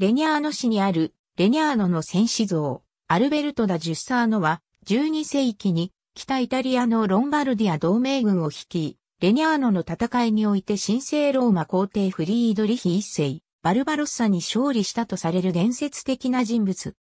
レニャーノ市にあるレニャーノの戦士像、アルベルト・ダ・ジュッサーノは、12世紀に北イタリアのロンバルディア同盟軍を率い、レニャーノの戦いにおいて神聖ローマ皇帝フリードリヒ一世、バルバロッサに勝利したとされる伝説的な人物。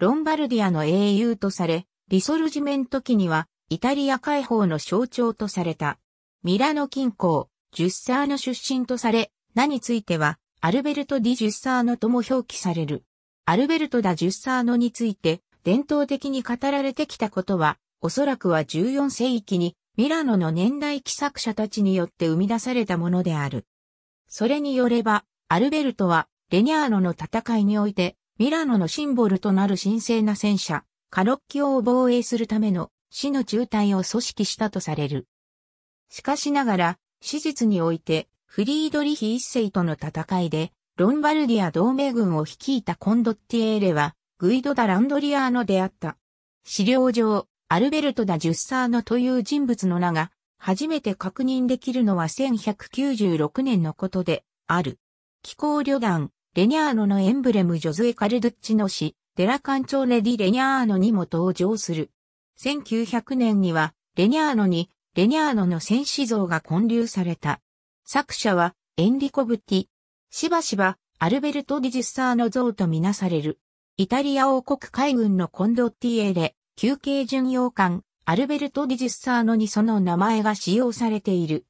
ロンバルディアの英雄とされ、リソルジメント期には、イタリア解放の象徴とされた。ミラノ近郊、ジュッサーノ出身とされ、名については、アルベルト・ディ・ジュッサーノとも表記される。アルベルト・ダ・ジュッサーノについて、伝統的に語られてきたことは、おそらくは14世紀にミラノの年代記作者たちによって生み出されたものである。それによれば、アルベルトはレニャーノの戦いにおいて、ミラノのシンボルとなる神聖な戦車、カロッキオを防衛するための死の渋滞を組織したとされる。しかしながら、史実において、フリードリヒ一世との戦いで、ロンバルディア同盟軍を率いたコンドッティエーレは、グイド・ダ・ランドリアーノであった。資料上、アルベルト・ダ・ジュッサーノという人物の名が、初めて確認できるのは1196年のことで、ある。気候旅団、レニャーノのエンブレムジョズエ・カルドッチの詩、デラカンチョーネ・ディ・レニャーノにも登場する。1900年には、レニャーノに、レニャーノの戦士像が建立された。作者はエンリコ・ブティ。しばしばアルベルト・ディジッサーの像とみなされる。イタリア王国海軍のコンドッティエレ、休憩巡洋艦、アルベルト・ディジッサーノにその名前が使用されている。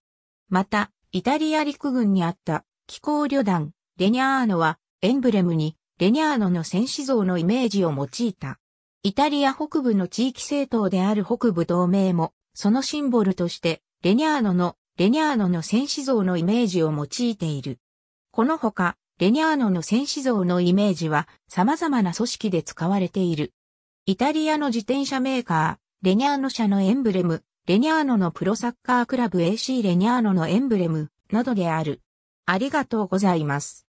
また、イタリア陸軍にあった気候旅団、レニャーノは、エンブレムに、レニャーノの戦士像のイメージを用いた。イタリア北部の地域政党である北部同盟も、そのシンボルとして、レニャーノのレニャーノの戦士像のイメージを用いている。このほか、レニャーノの戦士像のイメージは様々な組織で使われている。イタリアの自転車メーカー、レニャーノ社のエンブレム、レニャーノのプロサッカークラブ AC レニャーノのエンブレムなどである。ありがとうございます。